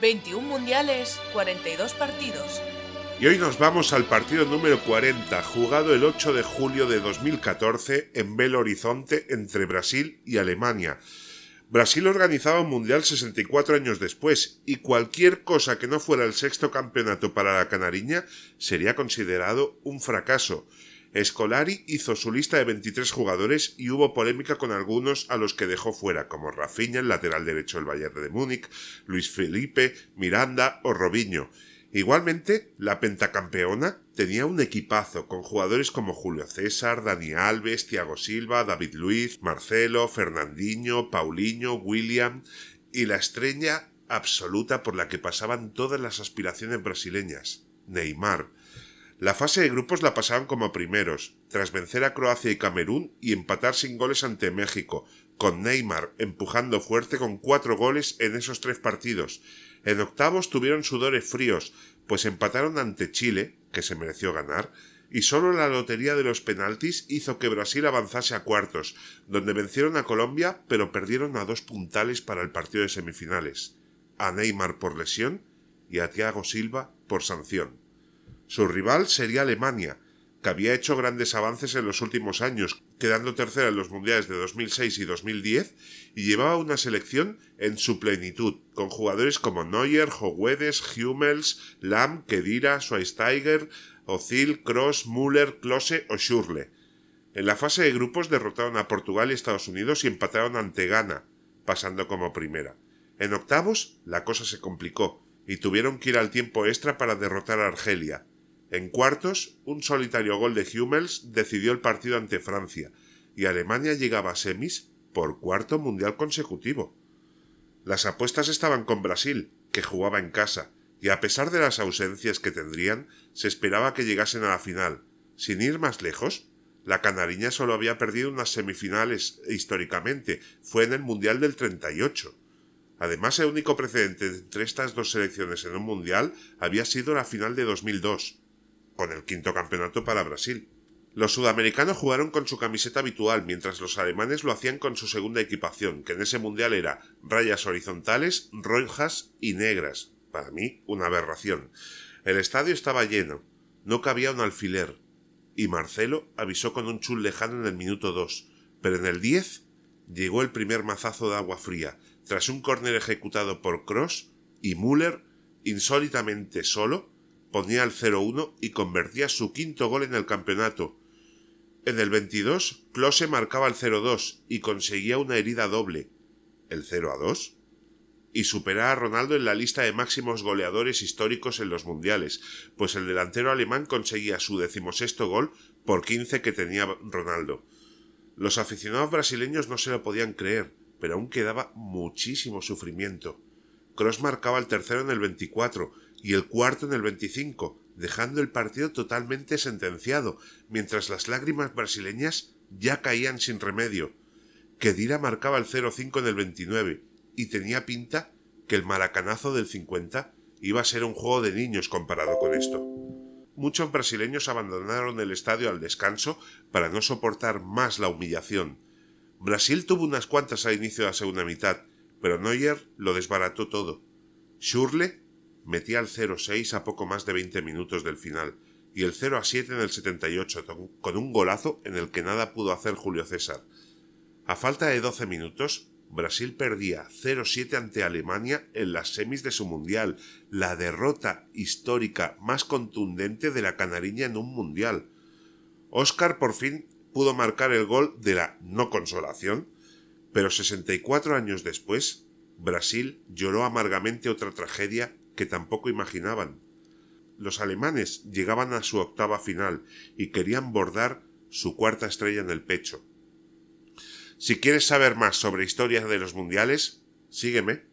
21 mundiales, 42 partidos. Y hoy nos vamos al partido número 40, jugado el 8 de julio de 2014 en Belo Horizonte entre Brasil y Alemania. Brasil organizaba un mundial 64 años después y cualquier cosa que no fuera el sexto campeonato para la Canariña sería considerado un fracaso. Escolari hizo su lista de 23 jugadores y hubo polémica con algunos a los que dejó fuera, como Rafinha, el lateral derecho del Bayern de Múnich, Luis Felipe, Miranda o Robinho. Igualmente, la pentacampeona tenía un equipazo con jugadores como Julio César, Dani Alves, Thiago Silva, David Luiz, Marcelo, Fernandinho, Paulinho, William y la estrella absoluta por la que pasaban todas las aspiraciones brasileñas, Neymar, la fase de grupos la pasaban como primeros, tras vencer a Croacia y Camerún y empatar sin goles ante México, con Neymar empujando fuerte con cuatro goles en esos tres partidos. En octavos tuvieron sudores fríos, pues empataron ante Chile, que se mereció ganar, y solo la lotería de los penaltis hizo que Brasil avanzase a cuartos, donde vencieron a Colombia pero perdieron a dos puntales para el partido de semifinales, a Neymar por lesión y a Thiago Silva por sanción. Su rival sería Alemania, que había hecho grandes avances en los últimos años, quedando tercera en los mundiales de 2006 y 2010, y llevaba una selección en su plenitud, con jugadores como Neuer, Hogwedes, Hummels, Lam, Kedira, Schweinsteiger, Ozil, Cross, Müller, Klose o Schurle. En la fase de grupos derrotaron a Portugal y Estados Unidos y empataron ante Ghana, pasando como primera. En octavos, la cosa se complicó, y tuvieron que ir al tiempo extra para derrotar a Argelia, en cuartos, un solitario gol de Hummels decidió el partido ante Francia, y Alemania llegaba a semis por cuarto mundial consecutivo. Las apuestas estaban con Brasil, que jugaba en casa, y a pesar de las ausencias que tendrían, se esperaba que llegasen a la final. Sin ir más lejos, la Canariña solo había perdido unas semifinales históricamente, fue en el Mundial del 38. Además, el único precedente entre estas dos selecciones en un Mundial había sido la final de 2002 con el quinto campeonato para Brasil. Los sudamericanos jugaron con su camiseta habitual, mientras los alemanes lo hacían con su segunda equipación, que en ese mundial era rayas horizontales, rojas y negras. Para mí, una aberración. El estadio estaba lleno, no cabía un alfiler, y Marcelo avisó con un chul lejano en el minuto dos, pero en el 10 llegó el primer mazazo de agua fría, tras un córner ejecutado por Cross y Müller, insólitamente solo, ponía el 0-1 y convertía su quinto gol en el campeonato. En el 22, Klose marcaba el 0-2 y conseguía una herida doble, el 0-2, y superaba a Ronaldo en la lista de máximos goleadores históricos en los mundiales, pues el delantero alemán conseguía su decimosexto gol por quince que tenía Ronaldo. Los aficionados brasileños no se lo podían creer, pero aún quedaba muchísimo sufrimiento. Cross marcaba el tercero en el 24 y el cuarto en el 25, dejando el partido totalmente sentenciado, mientras las lágrimas brasileñas ya caían sin remedio. Kedira marcaba el 0-5 en el 29 y tenía pinta que el maracanazo del 50 iba a ser un juego de niños comparado con esto. Muchos brasileños abandonaron el estadio al descanso para no soportar más la humillación. Brasil tuvo unas cuantas al inicio de la segunda mitad, pero Neuer lo desbarató todo metía el 0-6 a poco más de 20 minutos del final y el 0-7 en el 78 con un golazo en el que nada pudo hacer Julio César. A falta de 12 minutos, Brasil perdía 0-7 ante Alemania en las semis de su mundial, la derrota histórica más contundente de la canariña en un mundial. Oscar por fin pudo marcar el gol de la no consolación, pero 64 años después, Brasil lloró amargamente otra tragedia que tampoco imaginaban. Los alemanes llegaban a su octava final y querían bordar su cuarta estrella en el pecho. Si quieres saber más sobre historias de los mundiales, sígueme.